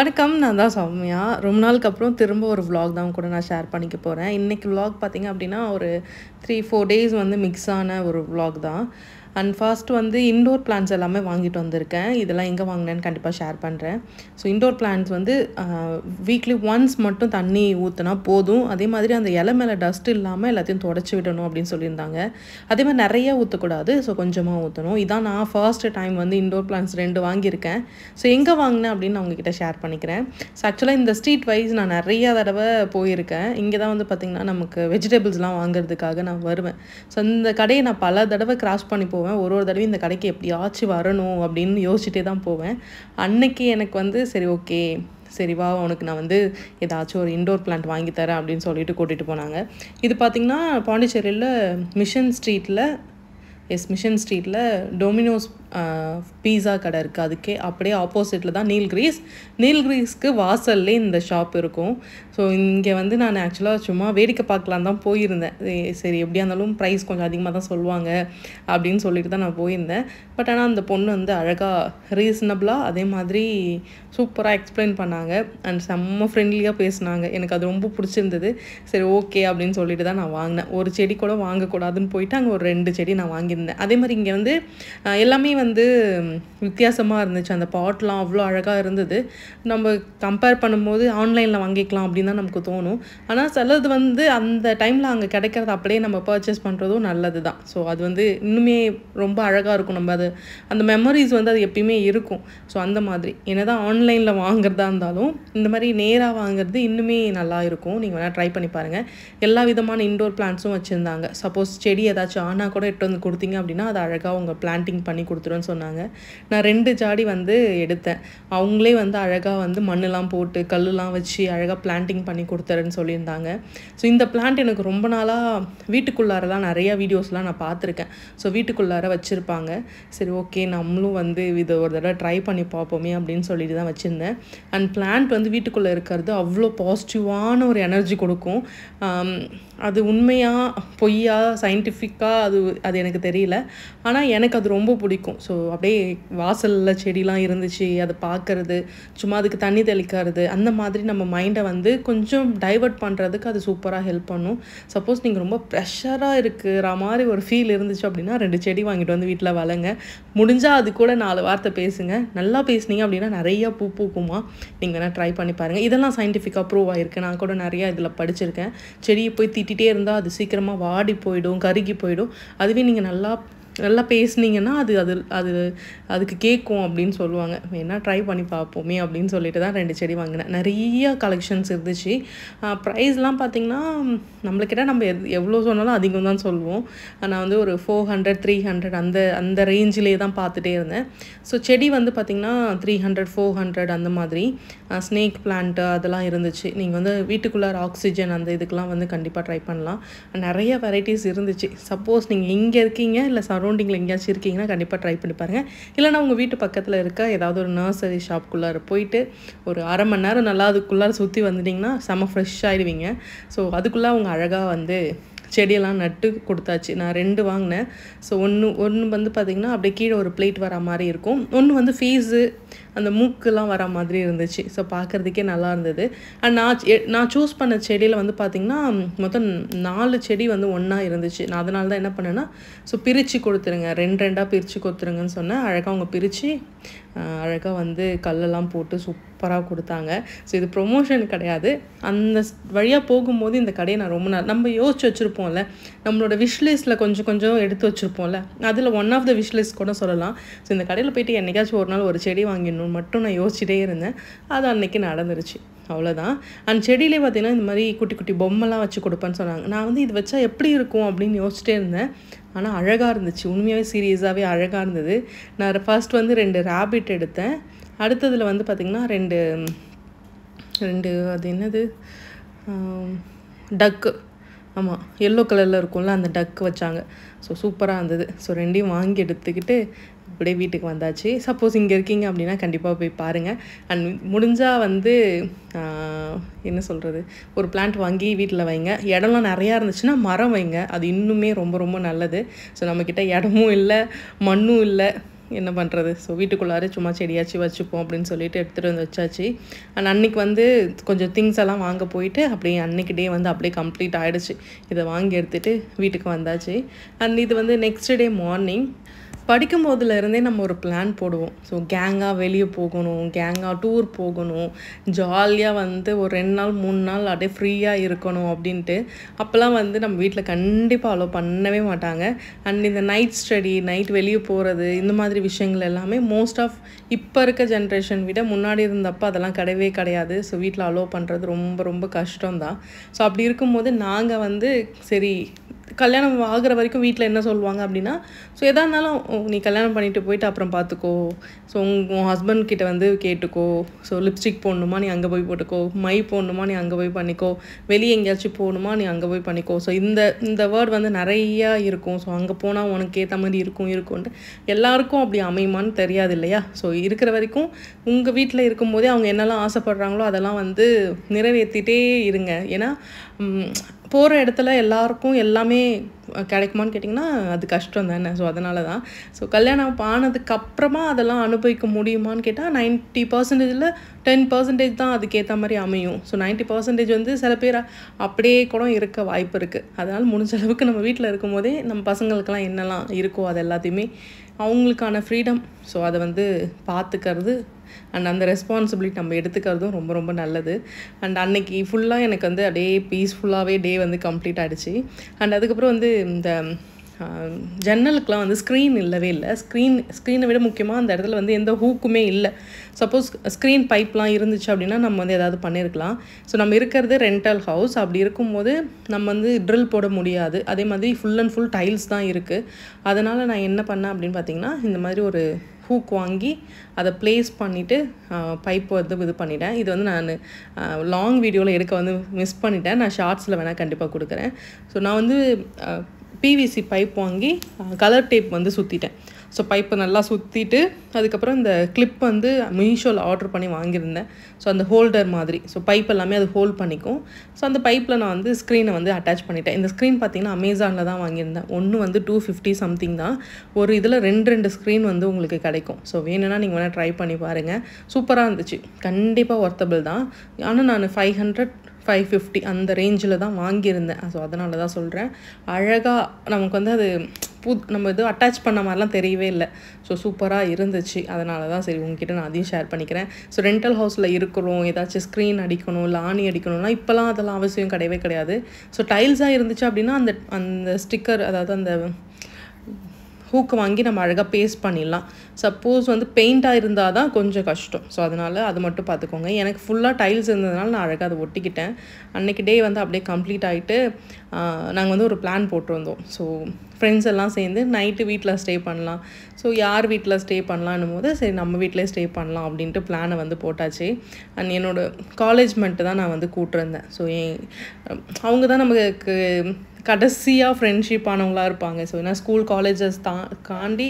வணக்கம் நான் தான் சௌமியா ரொம்ப நாளுக்கு அப்புறம் திரும்ப ஒரு விலாக் தான் கூட நான் ஷேர் பண்ணிக்க போகிறேன் இன்றைக்கி விலாக் பார்த்திங்க அப்படின்னா ஒரு த்ரீ ஃபோர் டேஸ் வந்து மிக்ஸ் ஆன ஒரு விலாக் தான் அண்ட் ஃபர்ஸ்ட் வந்து இன்டோர் பிளான்ஸ் எல்லாமே வாங்கிட்டு வந்திருக்கேன் இதெல்லாம் எங்கே வாங்கினேன்னு கண்டிப்பாக ஷேர் பண்ணுறேன் ஸோ இன்டோர் பிளான்ஸ் வந்து வீக்லி ஒன்ஸ் மட்டும் தண்ணி ஊற்றினா போதும் அதே மாதிரி அந்த இலை மேலே டஸ்ட் இல்லாமல் எல்லாத்தையும் தொடச்சி விடணும் அப்படின்னு சொல்லியிருந்தாங்க அதே மாதிரி நிறைய ஊற்றக்கூடாது ஸோ கொஞ்சமாக ஊற்றணும் இதான் நான் ஃபர்ஸ்ட் டைம் வந்து இன்டோர் பிளான்ஸ் ரெண்டு வாங்கியிருக்கேன் ஸோ எங்கே வாங்கினேன் அப்படின்னு நான் உங்ககிட்ட ஷேர் பண்ணிக்கிறேன் ஸோ ஆக்சுவலாக இந்த ஸ்ட்ரீட் வைஸ் நான் நிறைய தடவை போயிருக்கேன் இங்கே தான் வந்து பார்த்திங்கன்னா நமக்கு வெஜிடபிள்ஸ்லாம் வாங்குறதுக்காக நான் வருவேன் ஸோ இந்த கடையை நான் பல தடவை கிராஸ் பண்ணி போ போவேன் ஒரு ஒரு தடவை இந்த கடைக்கு எப்படியாச்சும் வரணும் அப்படின்னு யோசிச்சுட்டே தான் போவேன் அன்னைக்கு எனக்கு வந்து சரி ஓகே சரி வா உனக்கு நான் வந்து ஏதாச்சும் ஒரு இண்டோர் பிளான்ட் வாங்கி தரேன் அப்படின்னு சொல்லிட்டு கூட்டிகிட்டு போனாங்க இது பார்த்திங்கன்னா பாண்டிச்சேரியில் மிஷன் ஸ்ட்ரீட்டில் எஸ் மிஷன் ஸ்ட்ரீட்டில் டொமினோஸ் பீஸா கடை இருக்குது அதுக்கே அப்படியே ஆப்போசிட்டில் தான் நீல் கிரீஸ்க்கு வாசல்லே இந்த ஷாப் இருக்கும் ஸோ இங்கே வந்து நான் ஆக்சுவலாக சும்மா வேடிக்கை பார்க்கலாம் தான் போயிருந்தேன் சரி எப்படியா இருந்தாலும் ப்ரைஸ் கொஞ்சம் அதிகமாக தான் சொல்லுவாங்க அப்படின்னு சொல்லிட்டு தான் நான் போயிருந்தேன் பட் ஆனால் அந்த பொண்ணு வந்து அழகாக ரீசனபிளாக அதே மாதிரி சூப்பராக எக்ஸ்பிளைன் பண்ணாங்க அண்ட் செம்ம ஃப்ரெண்ட்லியாக பேசினாங்க எனக்கு அது ரொம்ப பிடிச்சிருந்தது சரி ஓகே அப்படின்னு சொல்லிட்டு தான் நான் வாங்கினேன் ஒரு செடி கூட வாங்கக்கூடாதுன்னு போயிட்டு அங்கே ஒரு ரெண்டு செடி நான் வாங்கியிருந்தேன் அதே மாதிரி இங்கே வந்து எல்லாமே வந்து வித்தியாசமாக இருந்துச்சு அந்த பாட்லாம் அவ்வளோ அழகாக இருந்தது நம்ம கம்பேர் பண்ணும்போது ஆன்லைனில் வாங்கிக்கலாம் அப்படின்னு தான் நமக்கு தோணும் ஆனால் சிலது வந்து அந்த டைமில் அங்கே கிடைக்கிறது அப்படியே நம்ம பர்ச்சேஸ் பண்ணுறதும் நல்லது தான் ஸோ அது வந்து இன்னுமே ரொம்ப அழகாக இருக்கும் நம்ம அது அந்த மெமரிஸ் வந்து அது எப்பயுமே இருக்கும் ஸோ அந்த மாதிரி என்ன தான் ஆன்லைனில் வாங்குறதா இருந்தாலும் இந்த மாதிரி நேராக வாங்குறது இன்னுமே நல்லா இருக்கும் நீங்கள் வேணால் ட்ரை பண்ணி பாருங்கள் எல்லா விதமான இன்டோர் பிளான்ஸும் வச்சுருந்தாங்க சப்போஸ் செடி ஏதாச்சும் ஆனால் கூட எட்டு வந்து கொடுத்தீங்க அப்படின்னா அது அழகாக உங்கள் பிளான்டிங் பண்ணி கொடுத்துருவோம் கொடுத்துருன்னு சொன்னாங்க நான் ரெண்டு ஜாடி வந்து எடுத்தேன் அவங்களே வந்து அழகாக வந்து மண்ணெலாம் போட்டு கல்லுலாம் வச்சு அழகாக பிளான்ட்டிங் பண்ணி கொடுத்துறேன்னு சொல்லியிருந்தாங்க ஸோ இந்த பிளான்ட் எனக்கு ரொம்ப நாளாக வீட்டுக்குள்ளாரலாம் நிறையா வீடியோஸ்லாம் நான் பார்த்துருக்கேன் ஸோ வீட்டுக்குள்ளார வச்சுருப்பாங்க சரி ஓகே நம்மளும் வந்து இதை ஒரு தடவை ட்ரை பண்ணி பார்ப்போமே அப்படின்னு சொல்லிட்டு தான் வச்சுருந்தேன் அண்ட் பிளான்ட் வந்து வீட்டுக்குள்ளே இருக்கிறது அவ்வளோ பாசிட்டிவான ஒரு எனர்ஜி கொடுக்கும் அது உண்மையாக பொய்யா சயின்டிஃபிக்காக அது அது எனக்கு தெரியல ஆனால் எனக்கு அது ரொம்ப பிடிக்கும் ஸோ அப்படியே வாசலில் செடிலாம் இருந்துச்சு அதை பார்க்கறது சும்மா அதுக்கு தண்ணி தெளிக்கிறது அந்த மாதிரி நம்ம மைண்டை வந்து கொஞ்சம் டைவெர்ட் பண்ணுறதுக்கு அது சூப்பராக ஹெல்ப் பண்ணும் சப்போஸ் நீங்கள் ரொம்ப ப்ரெஷராக இருக்கிற மாதிரி ஒரு ஃபீல் இருந்துச்சு அப்படின்னா ரெண்டு செடி வாங்கிட்டு வந்து வீட்டில் வளங்க முடிஞ்சால் அது கூட நாலு வார்த்தை பேசுங்க நல்லா பேசுனீங்க அப்படின்னா நிறையா பூ பூக்குமா நீங்கள் ட்ரை பண்ணி பாருங்கள் இதெல்லாம் சயின்டிஃபிக்காக ப்ரூவ் ஆகிருக்கு நான் கூட நிறையா இதில் படிச்சிருக்கேன் செடியை போய் திட்டிகிட்டே இருந்தால் அது சீக்கிரமாக வாடி போயிடும் கருகி போயிடும் அதுவே நீங்கள் நல்லா நல்லா பேசுனீங்கன்னா அது அது அது அதுக்கு கேட்கும் அப்படின்னு சொல்லுவாங்க வேணால் ட்ரை பண்ணி பார்ப்போமே அப்படின்னு சொல்லிட்டு தான் ரெண்டு செடி வாங்கினேன் நிறைய கலெக்ஷன்ஸ் இருந்துச்சு ப்ரைஸ்லாம் பார்த்திங்கன்னா நம்மளுக்கிட்ட நம்ம எவ்வளோ சொன்னாலும் அதிகம் தான் சொல்லுவோம் நான் வந்து ஒரு ஃபோர் ஹண்ட்ரட் த்ரீ ஹண்ட்ரட் அந்த அந்த ரேஞ்சிலே தான் பார்த்துட்டே இருந்தேன் ஸோ செடி வந்து பார்த்திங்கன்னா த்ரீ ஹண்ட்ரட் ஃபோர் ஹண்ட்ரட் அந்த மாதிரி ஸ்னேக் பிளான்ட்டு அதெல்லாம் இருந்துச்சு நீங்கள் வந்து வீட்டுக்குள்ளார ஆக்சிஜன் அந்த இதுக்கெலாம் வந்து கண்டிப்பாக ட்ரை பண்ணலாம் நிறைய வெரைட்டிஸ் இருந்துச்சு சப்போஸ் நீங்கள் இங்கே இருக்கீங்க இல்லை சரௌண்ட் சரௌண்டிங்கில் எங்கேயாச்சும் இருக்கீங்கன்னா கண்டிப்பாக ட்ரை பண்ணி பாருங்கள் இல்லைனா உங்கள் வீட்டு பக்கத்தில் இருக்க ஏதாவது ஒரு நர்சரி ஷாப்குள்ளார போயிட்டு ஒரு அரை மணி நேரம் நல்லா அதுக்குள்ளார சுற்றி வந்துட்டிங்கன்னா செம ஃப்ரெஷ் ஆகிடுவீங்க ஸோ அதுக்குள்ளே அவங்க அழகாக வந்து செடியெல்லாம் நட்டு கொடுத்தாச்சு நான் ரெண்டு வாங்கினேன் ஸோ ஒன்று ஒன்று வந்து பார்த்திங்கன்னா அப்படியே கீழே ஒரு பிளேட் வர மாதிரி இருக்கும் ஒன்று வந்து ஃபீஸு அந்த மூக்குலாம் வர மாதிரி இருந்துச்சு ஸோ பார்க்குறதுக்கே நல்லா இருந்தது அண்ட் நான் நான் சூஸ் பண்ண செடியில் வந்து பார்த்திங்கன்னா மொத்தம் நாலு செடி வந்து ஒன்றா இருந்துச்சு நான் அதனால தான் என்ன பண்ணேன்னா ஸோ பிரித்து கொடுத்துருங்க ரெண்டு ரெண்டாக பிரித்து கொடுத்துருங்கன்னு சொன்னேன் அழகாக அவங்க பிரித்து அழகாக வந்து கல்லெல்லாம் போட்டு சூப்பராக கொடுத்தாங்க ஸோ இது ப்ரொமோஷன் கிடையாது அந்த வழியாக போகும்போது இந்த கடையை நான் ரொம்ப நாள் நம்ம யோசிச்சு வச்சுருப்போம்ல நம்மளோட விஷ்லிஸ்ட்டில் கொஞ்சம் கொஞ்சம் எடுத்து வச்சுருப்போம்ல அதில் ஒன் ஆஃப் த விஷ்லிஸ்ட் கூட சொல்லலாம் ஸோ இந்த கடையில் போயிட்டு என்றைக்காச்சும் ஒரு நாள் ஒரு செடி வாங்கிடணும் பண்ணணும்னு மட்டும் நான் யோசிச்சுட்டே இருந்தேன் அது அன்றைக்கி நடந்துருச்சு அவ்வளோதான் அந்த செடியிலே பார்த்தீங்கன்னா இந்த மாதிரி குட்டி குட்டி பொம்மைலாம் வச்சு கொடுப்பேன்னு சொன்னாங்க நான் வந்து இது வச்சா எப்படி இருக்கும் அப்படின்னு யோசிச்சிட்டே இருந்தேன் ஆனால் அழகாக இருந்துச்சு உண்மையாகவே சீரியஸாகவே அழகாக இருந்தது நான் ஃபர்ஸ்ட் வந்து ரெண்டு ரேபிட் எடுத்தேன் அடுத்ததில் வந்து பார்த்திங்கன்னா ரெண்டு ரெண்டு அது என்னது டக்கு ஆமாம் எல்லோ கலரில் இருக்கும்ல அந்த டக்கு வச்சாங்க ஸோ சூப்பராக இருந்தது ஸோ ரெண்டையும் வாங்கி எடுத்துக்கிட்டு அப்படியே வீட்டுக்கு வந்தாச்சு சப்போஸ் இங்கே இருக்கீங்க அப்படின்னா கண்டிப்பாக போய் பாருங்கள் அண்ட் முடிஞ்சால் வந்து என்ன சொல்கிறது ஒரு பிளான்ட் வாங்கி வீட்டில் வைங்க இடம்லாம் நிறையா இருந்துச்சுன்னா மரம் வைங்க அது இன்னுமே ரொம்ப ரொம்ப நல்லது ஸோ நம்மக்கிட்ட இடமும் இல்லை மண்ணும் இல்லை என்ன பண்ணுறது ஸோ வீட்டுக்குள்ளாரே சும்மா செடியாச்சும் வச்சுப்போம் அப்படின்னு சொல்லிட்டு எடுத்துகிட்டு வந்து வச்சாச்சு அண்ட் அன்றைக்கி வந்து கொஞ்சம் திங்ஸ் எல்லாம் வாங்க போயிட்டு அப்படியே அன்றைக்கி டே வந்து அப்படியே கம்ப்ளீட் ஆகிடுச்சு இதை வாங்கி எடுத்துகிட்டு வீட்டுக்கு வந்தாச்சு அண்ட் இது வந்து நெக்ஸ்ட் டே மார்னிங் படிக்கும் போதுலேருந்தே நம்ம ஒரு பிளான் போடுவோம் ஸோ கேங்காக வெளியே போகணும் கேங்காக டூர் போகணும் ஜாலியாக வந்து ஒரு ரெண்டு நாள் மூணு நாள் அப்படியே ஃப்ரீயாக இருக்கணும் அப்படின்ட்டு அப்போல்லாம் வந்து நம்ம வீட்டில் கண்டிப்பாக அலோவ் பண்ணவே மாட்டாங்க அண்ட் இந்த நைட் ஸ்டடி நைட் வெளியே போகிறது இந்த மாதிரி விஷயங்கள் எல்லாமே மோஸ்ட் ஆஃப் இப்போ இருக்க ஜென்ரேஷன் விட முன்னாடி இருந்தப்போ அதெல்லாம் கிடையவே கிடையாது ஸோ வீட்டில் அலோவ் பண்ணுறது ரொம்ப ரொம்ப கஷ்டம் தான் ஸோ அப்படி இருக்கும்போது நாங்கள் வந்து சரி கல்யாணம் ஆகிற வரைக்கும் வீட்டில் என்ன சொல்லுவாங்க அப்படின்னா ஸோ எதா இருந்தாலும் நீ கல்யாணம் பண்ணிவிட்டு போயிட்டு அப்புறம் பார்த்துக்கோ ஸோ உங்கள் ஹஸ்பண்ட் கிட்ட வந்து கேட்டுக்கோ ஸோ லிப்ஸ்டிக் போடணுமா நீ அங்கே போய் போட்டுக்கோ மை போடணுமா நீ அங்கே போய் பண்ணிக்கோ வெளியே எங்கேயாச்சும் போகணுமா நீ அங்கே போய் பண்ணிக்கோ ஸோ இந்த இந்த வேர்ட் வந்து நிறையா இருக்கும் ஸோ அங்கே போனால் உனக்கு ஏற்ற மாதிரி இருக்கும் இருக்கும்ன்ட்டு எல்லாருக்கும் அப்படி அமையுமான்னு தெரியாது இல்லையா ஸோ இருக்கிற வரைக்கும் உங்கள் வீட்டில் இருக்கும்போதே அவங்க என்னெல்லாம் ஆசைப்படுறாங்களோ அதெல்லாம் வந்து நிறைவேற்றிட்டே இருங்க ஏன்னா போகிற இடத்துல எல்லாருக்கும் எல்லாமே கிடைக்குமான்னு கேட்டிங்கன்னா அது கஷ்டம் தானே ஸோ அதனால தான் ஸோ கல்யாணம் ஆனதுக்கப்புறமா அதெல்லாம் அனுபவிக்க முடியுமான்னு கேட்டால் நைன்ட்டி பர்சன்டேஜில் டென் பர்சன்டேஜ் தான் அதுக்கேற்ற மாதிரி அமையும் ஸோ நைன்ட்டி பர்சன்டேஜ் வந்து சில பேர் அப்படியே கூட இருக்க வாய்ப்பு இருக்குது அதனால் முடிஞ்ச அளவுக்கு நம்ம வீட்டில் இருக்கும் போதே நம்ம பசங்களுக்கெல்லாம் என்னெல்லாம் இருக்கோ அது எல்லாத்தையுமே அவங்களுக்கான ஃப்ரீடம் ஸோ அதை வந்து பார்த்துக்கிறது அண்ட் அந்த ரெஸ்பான்சிபிலிட்டி நம்ம எடுத்துக்கிறதும் ரொம்ப ரொம்ப நல்லது அண்ட் அன்னைக்கு ஃபுல்லாக எனக்கு வந்து அப்படியே பீஸ்ஃபுல்லாகவே டே வந்து கம்ப்ளீட் ஆகிடுச்சு அண்ட் அதுக்கப்புறம் வந்து இந்த ஜன்னலுக்கெலாம் வந்து ஸ்க்ரீன் இல்லவே இல்லை ஸ்க்ரீன் ஸ்க்ரீனை விட முக்கியமாக அந்த இடத்துல வந்து எந்த ஹூக்குமே இல்லை சப்போஸ் ஸ்க்ரீன் பைப்லாம் இருந்துச்சு அப்படின்னா நம்ம வந்து எதாவது பண்ணியிருக்கலாம் ஸோ நம்ம இருக்கிறது ரெண்டல் ஹவுஸ் அப்படி இருக்கும்போது நம்ம வந்து ட்ரில் போட முடியாது அதே மாதிரி ஃபுல் அண்ட் ஃபுல் டைல்ஸ் தான் இருக்குது அதனால் நான் என்ன பண்ணேன் அப்படின்னு பார்த்தீங்கன்னா இந்த மாதிரி ஒரு ஹூக் வாங்கி அதை ப்ளேஸ் பண்ணிவிட்டு பைப் வந்து இது பண்ணிட்டேன் இது வந்து நான் லாங் வீடியோவில் எடுக்க வந்து மிஸ் பண்ணிட்டேன் நான் ஷார்ட்ஸில் வேணால் கண்டிப்பாக கொடுக்குறேன் ஸோ நான் வந்து பிவிசி பைப் வாங்கி கலர் டேப் வந்து சுற்றிட்டேன் ஸோ பைப்பை நல்லா சுற்றிட்டு அதுக்கப்புறம் இந்த கிளிப் வந்து மீஷோவில் ஆர்டர் பண்ணி வாங்கியிருந்தேன் ஸோ அந்த ஹோல்டர் மாதிரி ஸோ பைப் எல்லாமே அது ஹோல்ட் பண்ணிக்கும் ஸோ அந்த பைப்பில் நான் வந்து ஸ்க்ரீனை வந்து அட்டாச் பண்ணிட்டேன் இந்த ஸ்க்ரீன் பார்த்திங்கன்னா அமேசானில் தான் வாங்கியிருந்தேன் ஒன்று வந்து டூ ஃபிஃப்டி சம்திங் தான் ஒரு இதில் ரெண்டு ரெண்டு ஸ்க்ரீன் வந்து உங்களுக்கு கிடைக்கும் ஸோ வேணும்னா நீங்கள் வேணால் ட்ரை பண்ணி பாருங்கள் சூப்பராக இருந்துச்சு கண்டிப்பாக ஒர்த்தபிள் தான் ஆனால் நான் ஃபைவ் ஹண்ட்ரட் ஃபைவ் ஃபிஃப்டி அந்த ரேஞ்சில் தான் வாங்கியிருந்தேன் ஸோ அதனால தான் சொல்கிறேன் அழகாக நமக்கு வந்து அது பூ நம்ம இது அட்டாச் பண்ண மாதிரிலாம் தெரியவே இல்லை ஸோ சூப்பராக இருந்துச்சு அதனால தான் சரி உங்ககிட்ட நான் அதையும் ஷேர் பண்ணிக்கிறேன் ஸோ ரெண்டல் ஹவுஸில் இருக்கிறோம் ஏதாச்சும் ஸ்க்ரீன் அடிக்கணும் இல்லை ஆணி அடிக்கணும்னா இப்போலாம் அதெல்லாம் அவசியம் கிடையவே கிடையாது ஸோ டைல்ஸாக இருந்துச்சு அப்படின்னா அந்த அந்த ஸ்டிக்கர் அதாவது அந்த ஹூக்கு வாங்கி நம்ம அழகாக பேஸ்ட் பண்ணிடலாம் சப்போஸ் வந்து பெயிண்ட்டாக இருந்தால் தான் கொஞ்சம் கஷ்டம் ஸோ அதனால் அது மட்டும் பார்த்துக்கோங்க எனக்கு ஃபுல்லாக டைல்ஸ் இருந்ததுனால நான் அழகாக அதை ஒட்டிக்கிட்டேன் அன்றைக்கி டே வந்து அப்படியே கம்ப்ளீட் ஆகிட்டு நாங்கள் வந்து ஒரு பிளான் போட்டிருந்தோம் ஸோ ஃப்ரெண்ட்ஸ் எல்லாம் சேர்ந்து நைட்டு வீட்டில் ஸ்டே பண்ணலாம் ஸோ யார் வீட்டில் ஸ்டே பண்ணலான்னும் போது சரி நம்ம வீட்டிலே ஸ்டே பண்ணலாம் அப்படின்ட்டு பிளானை வந்து போட்டாச்சு அண்ட் என்னோடய காலேஜ் மட்டும் தான் நான் வந்து கூட்டிருந்தேன் ஸோ அவங்க தான் நமக்கு கடைசியாக ஃப்ரெண்ட்ஷிப் ஆனவங்களாக இருப்பாங்க ஸோ ஏன்னா ஸ்கூல் காலேஜஸ் தா தாண்டி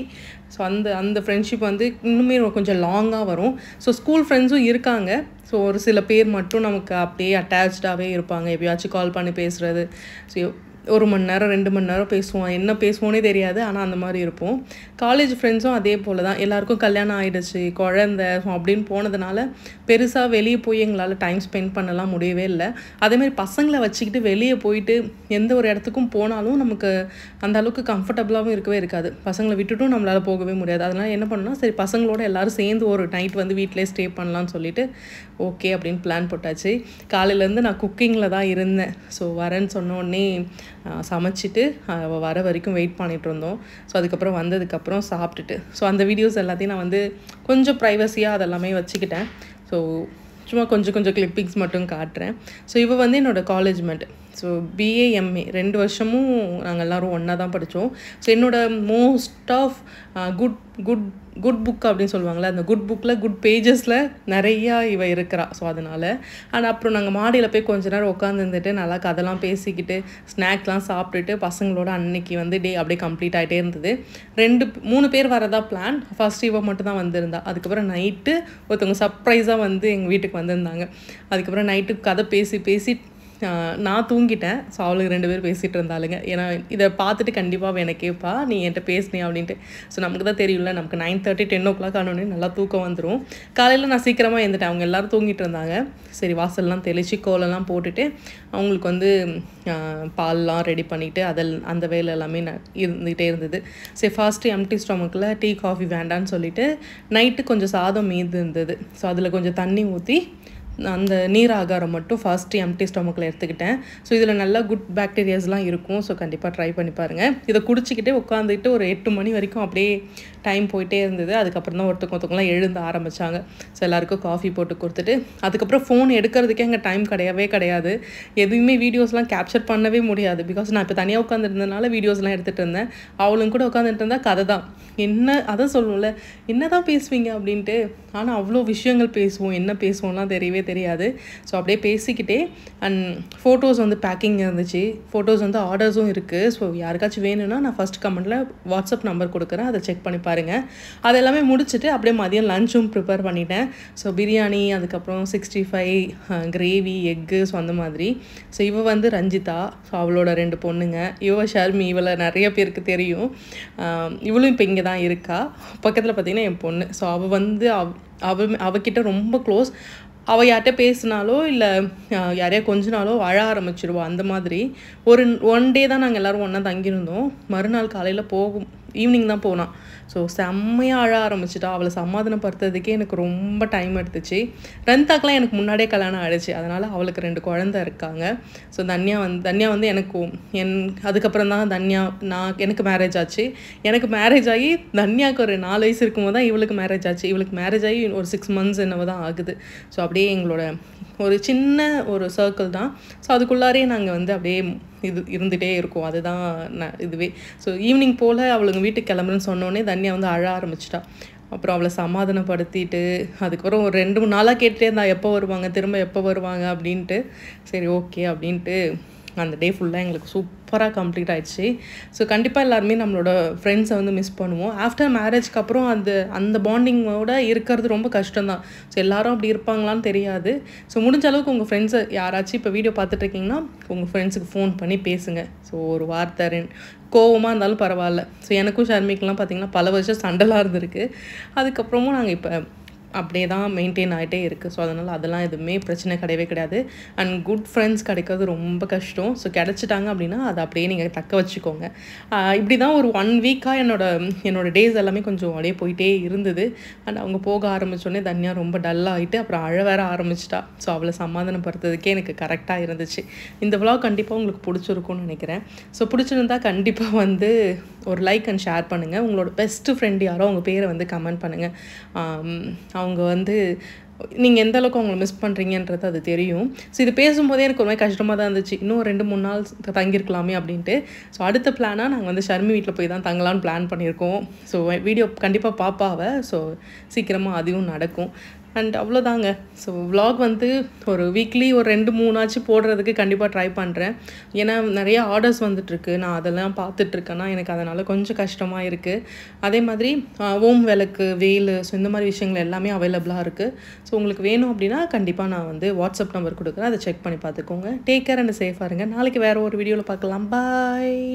ஸோ அந்த அந்த ஃப்ரெண்ட்ஷிப் வந்து இன்னுமே கொஞ்சம் லாங்காக வரும் ஸோ ஸ்கூல் ஃப்ரெண்ட்ஸும் இருக்காங்க ஸோ ஒரு சில பேர் மட்டும் நமக்கு அப்படியே அட்டாச்சாகவே இருப்பாங்க எப்பயாச்சும் கால் பண்ணி பேசுகிறது ஸோ ஒரு மணி நேரம் ரெண்டு மணி நேரம் பேசுவோம் என்ன பேசுவோன்னே தெரியாது ஆனால் அந்த மாதிரி இருப்போம் காலேஜ் ஃப்ரெண்ட்ஸும் அதே போல் தான் எல்லாருக்கும் கல்யாணம் ஆகிடுச்சு குழந்த அப்படின்னு போனதுனால பெருசாக வெளியே போய் எங்களால் டைம் ஸ்பெண்ட் பண்ணலாம் முடியவே இல்லை அதேமாரி பசங்களை வச்சுக்கிட்டு வெளியே போயிட்டு எந்த ஒரு இடத்துக்கும் போனாலும் நமக்கு அந்த அளவுக்கு கம்ஃபர்டபுளாகவும் இருக்கவே இருக்காது பசங்களை விட்டுட்டும் நம்மளால் போகவே முடியாது அதனால் என்ன பண்ணணும்னா சரி பசங்களோட எல்லோரும் சேர்ந்து ஒரு நைட் வந்து வீட்டிலே ஸ்டே பண்ணலாம்னு சொல்லிட்டு ஓகே அப்படின்னு பிளான் போட்டாச்சு காலையிலேருந்து நான் குக்கிங்கில் தான் இருந்தேன் ஸோ வரேன்னு சொன்னோடனே சமைச்சிட்டு அவள் வர வரைக்கும் வெயிட் பண்ணிகிட்டு இருந்தோம் ஸோ அதுக்கப்புறம் வந்ததுக்கப்புறம் சாப்பிட்டுட்டு ஸோ அந்த வீடியோஸ் எல்லாத்தையும் நான் வந்து கொஞ்சம் ப்ரைவசியாக அதெல்லாமே வச்சுக்கிட்டேன் ஸோ சும்மா கொஞ்சம் கொஞ்சம் கிளிப்பிங்ஸ் மட்டும் காட்டுறேன் ஸோ இவள் வந்து என்னோடய காலேஜ் ஸோ பிஏஎம்ஏ ரெண்டு வருஷமும் நாங்கள் எல்லோரும் ஒன்றா தான் படித்தோம் ஸோ என்னோடய most of good good good book அப்படின்னு சொல்லுவாங்கள்ல அந்த குட் புக்கில் குட் பேஜஸில் நிறையா இவ இருக்கிறா ஸோ அதனால் ஆனால் அப்புறம் நாங்கள் மாடியில் போய் கொஞ்ச நேரம் உட்காந்துருந்துட்டு நல்லா கதெல்லாம் பேசிக்கிட்டு ஸ்நாக்லாம் சாப்பிட்டுட்டு பசங்களோட அன்னைக்கு வந்து டே அப்படியே கம்ப்ளீட் ஆகிட்டே இருந்தது ரெண்டு மூணு பேர் வரதா பிளான் ஃபஸ்ட் இவ மட்டும் தான் வந்திருந்தா அதுக்கப்புறம் நைட்டு ஒருத்தவங்க சர்ப்ரைஸாக வந்து எங்கள் வீட்டுக்கு வந்திருந்தாங்க அதுக்கப்புறம் நைட்டு கதை பேசி பேசி நான் தூங்கிட்டேன் ஸோ அவளுக்கு ரெண்டு பேரும் பேசிகிட்டு இருந்தாளுங்க ஏன்னா இதை பார்த்துட்டு கண்டிப்பாக எனக்கு கேட்பா நீ என்கிட்ட பேசினே அப்படின்ட்டு ஸோ நமக்கு தான் தெரியும்ல நமக்கு nine thirty ten o'clock ஆனோடனே நல்லா தூக்கம் வந்துடும் காலையில் நான் சீக்கிரமாக எழுந்துட்டேன் அவங்க எல்லோரும் தூங்கிட்டு இருந்தாங்க சரி வாசல்லாம் தெளித்து கோலெல்லாம் போட்டுட்டு அவங்களுக்கு வந்து பால்லாம் ரெடி பண்ணிவிட்டு அதில் அந்த வேலை எல்லாமே நான் இருந்துகிட்டே இருந்தது சரி ஃபஸ்ட்டு எம்டி ஸ்டொமக்கில் டீ காஃபி வேண்டான்னு சொல்லிவிட்டு நைட்டு கொஞ்சம் சாதம் மீது இருந்தது ஸோ அதில் கொஞ்சம் தண்ணி ஊற்றி அந்த நீர் ஆகாரம் மட்டும் ஃபஸ்ட்டு எம்டி ஸ்டொமக்கில் எடுத்துக்கிட்டேன் ஸோ இதில் நல்லா குட் பேக்டீரியாஸ்லாம் இருக்கும் ஸோ கண்டிப்பாக ட்ரை பண்ணி பாருங்கள் இதை குடிச்சிக்கிட்டே உட்காந்துக்கிட்டு ஒரு எட்டு மணி வரைக்கும் அப்படியே டைம் போயிட்டே இருந்தது அதுக்கப்புறம் தான் ஒருத்தங்க ஒருத்தவங்களாம் எழுந்து ஆரம்பித்தாங்க ஸோ எல்லாேருக்கும் காஃபி போட்டு கொடுத்துட்டு அதுக்கப்புறம் ஃபோன் எடுக்கிறதுக்கே அங்கே டைம் கிடையவே கிடையாது எதுவுமே வீடியோஸ்லாம் கேப்சர் பண்ணவே முடியாது பிகாஸ் நான் இப்போ தனியாக உட்காந்துருந்ததுனால வீடியோஸ்லாம் எடுத்துகிட்டு இருந்தேன் அவளும் கூட உட்காந்துட்டு இருந்தால் கதை தான் என்ன அதை சொல்லுவோம்ல என்ன தான் பேசுவீங்க அப்படின்ட்டு ஆனால் அவ்வளோ விஷயங்கள் பேசுவோம் என்ன பேசுவோம்லாம் தெரியவே தெரியாது ஸோ அப்படியே பேசிக்கிட்டே அண்ட் ஃபோட்டோஸ் வந்து பேக்கிங் இருந்துச்சு ஃபோட்டோஸ் வந்து ஆர்டர்ஸும் இருக்குது ஸோ யாருக்காச்சும் வேணும்னா நான் ஃபஸ்ட் கமெண்ட்டில் வாட்ஸ்அப் நம்பர் கொடுக்குறேன் அதை செக் பண்ணி பாருங்கள் அது எல்லாமே முடிச்சுட்டு அப்படியே மதியம் லஞ்சும் ப்ரிப்பேர் பண்ணிட்டேன் ஸோ பிரியாணி அதுக்கப்புறம் சிக்ஸ்டி ஃபைவ் கிரேவி எக்கு ஸோ அந்த மாதிரி ஸோ இவ வந்து ரஞ்சிதா ஸோ அவளோட ரெண்டு பொண்ணுங்க இவ ஷர்மி இவளை நிறைய பேருக்கு தெரியும் இவளும் இப்போ இங்கே தான் இருக்கா பக்கத்தில் பார்த்தீங்கன்னா என் பொண்ணு ஸோ அவள் வந்து அவ் அவ அவகிட்ட ரொம்ப க்ளோஸ் அவள் யார்கிட்ட பேசினாலோ இல்லை யாரையா நாளோ அழ ஆரம்பிச்சிருவா அந்த மாதிரி ஒரு ஒன் டே தான் நாங்கள் எல்லோரும் ஒன்றா தங்கியிருந்தோம் மறுநாள் காலையில் போகும் ஈவினிங் தான் போனான் ஸோ செம்மையாக அழ ஆரம்பிச்சிட்டா அவளை சமாதானப்படுத்துறதுக்கே எனக்கு ரொம்ப டைம் எடுத்துச்சு ரன்தாக்கெலாம் எனக்கு முன்னாடியே கல்யாணம் ஆகிடுச்சு அதனால் அவளுக்கு ரெண்டு குழந்த இருக்காங்க ஸோ தன்யா வந்து தன்யா வந்து எனக்கு என் அதுக்கப்புறம் தான் தன்யா நான் எனக்கு மேரேஜ் ஆச்சு எனக்கு மேரேஜ் ஆகி தன்யாவுக்கு ஒரு நாலு வயசு இருக்கும்போது தான் இவளுக்கு மேரேஜ் ஆச்சு இவளுக்கு மேரேஜ் ஆகி ஒரு சிக்ஸ் மந்த்ஸ் என்னவோ தான் ஆகுது ஸோ அப்படியே எங்களோட ஒரு சின்ன ஒரு சர்க்கிள் தான் ஸோ அதுக்குள்ளாரே நாங்கள் வந்து அப்படியே இது இருந்துகிட்டே இருக்கும் அதுதான் நான் இதுவே ஸோ ஈவினிங் போல் அவளுங்க வீட்டுக்கு கிளம்புறேன்னு சொன்னோடனே தனியாக வந்து அழ ஆரம்பிச்சிட்டா அப்புறம் அவளை சமாதானப்படுத்திட்டு அதுக்கப்புறம் ஒரு ரெண்டு மூணு நாளாக கேட்டுகிட்டே இருந்தா எப்போ வருவாங்க திரும்ப எப்போ வருவாங்க அப்படின்ட்டு சரி ஓகே அப்படின்ட்டு அந்த டே ஃபுல்லாக எங்களுக்கு சூப்பராக கம்ப்ளீட் ஆகிடுச்சு ஸோ கண்டிப்பாக எல்லாருமே நம்மளோட ஃப்ரெண்ட்ஸை வந்து மிஸ் பண்ணுவோம் ஆஃப்டர் மேரேஜ்க்கு அப்புறம் அந்த அந்த பாண்டிங்கோட இருக்கிறது ரொம்ப கஷ்டம்தான் ஸோ எல்லாரும் அப்படி இருப்பாங்களான்னு தெரியாது ஸோ முடிஞ்ச அளவுக்கு உங்கள் ஃப்ரெண்ட்ஸை யாராச்சும் இப்போ வீடியோ பார்த்துட்ருக்கீங்கன்னா உங்கள் ஃப்ரெண்ட்ஸுக்கு ஃபோன் பண்ணி பேசுங்க ஸோ ஒரு வார்த்தை ரெண்டு கோவமாக இருந்தாலும் பரவாயில்ல ஸோ எனக்கும் ஷர்மிக்கெலாம் பார்த்திங்கன்னா பல வருஷம் சண்டலாக இருந்திருக்கு அதுக்கப்புறமும் நாங்கள் இப்போ அப்படியே தான் மெயின்டைன் ஆகிட்டே இருக்குது ஸோ அதனால் அதெல்லாம் எதுவுமே பிரச்சனை கிடையவே கிடையாது அண்ட் குட் ஃப்ரெண்ட்ஸ் கிடைக்கிறது ரொம்ப கஷ்டம் ஸோ கிடச்சிட்டாங்க அப்படின்னா அதை அப்படியே நீங்கள் தக்க வச்சுக்கோங்க இப்படி தான் ஒரு ஒன் வீக்காக என்னோட என்னோடய டேஸ் எல்லாமே கொஞ்சம் அப்படியே போயிட்டே இருந்தது அண்ட் அவங்க போக ஆரம்பித்தோடனே தனியாக ரொம்ப டல்லாகிட்டு அப்புறம் அழ வேற ஆரம்பிச்சிட்டா ஸோ அவளை சமாதானப்படுத்துறதுக்கே எனக்கு கரெக்டாக இருந்துச்சு இந்த விலாக் கண்டிப்பாக உங்களுக்கு பிடிச்சிருக்கும்னு நினைக்கிறேன் ஸோ பிடிச்சிருந்தா கண்டிப்பாக வந்து ஒரு லைக் அண்ட் ஷேர் பண்ணுங்கள் உங்களோட பெஸ்ட்டு ஃப்ரெண்ட் யாரோ அவங்க பேரை வந்து கமெண்ட் பண்ணுங்கள் அவங்க வந்து நீங்கள் எந்த அளவுக்கு அவங்கள மிஸ் பண்ணுறீங்கன்றது அது தெரியும் ஸோ இது பேசும்போதே எனக்கு ரொம்ப கஷ்டமாக தான் இருந்துச்சு இன்னும் ரெண்டு மூணு நாள் தங்கியிருக்கலாமே அப்படின்ட்டு ஸோ அடுத்த பிளானாக நாங்கள் வந்து ஷர்மி வீட்டில் போய் தான் தங்கலான்னு பிளான் பண்ணியிருக்கோம் ஸோ வீடியோ கண்டிப்பாக பாப்பாவை ஸோ சீக்கிரமாக அதுவும் நடக்கும் அண்ட் அவ்வளோதாங்க ஸோ விலாக் வந்து ஒரு வீக்லி ஒரு ரெண்டு மூணாச்சும் போடுறதுக்கு கண்டிப்பாக ட்ரை பண்ணுறேன் ஏன்னா நிறைய ஆர்டர்ஸ் வந்துட்டுருக்கு நான் அதெல்லாம் பார்த்துட்ருக்கேன்னா எனக்கு அதனால் கொஞ்சம் கஷ்டமாக இருக்குது அதே மாதிரி ஓம் விளக்கு வெயில் ஸோ இந்த மாதிரி விஷயங்கள் எல்லாமே அவைலபிளாக இருக்குது ஸோ உங்களுக்கு வேணும் அப்படின்னா கண்டிப்பாக நான் வந்து வாட்ஸ்அப் நம்பர் கொடுக்குறேன் அதை செக் பண்ணி பார்த்துக்கோங்க டேக் கேர் அண்ட் சேஃபாக இருங்க நாளைக்கு வேறு ஒரு வீடியோவில் பார்க்கலாம் பாய்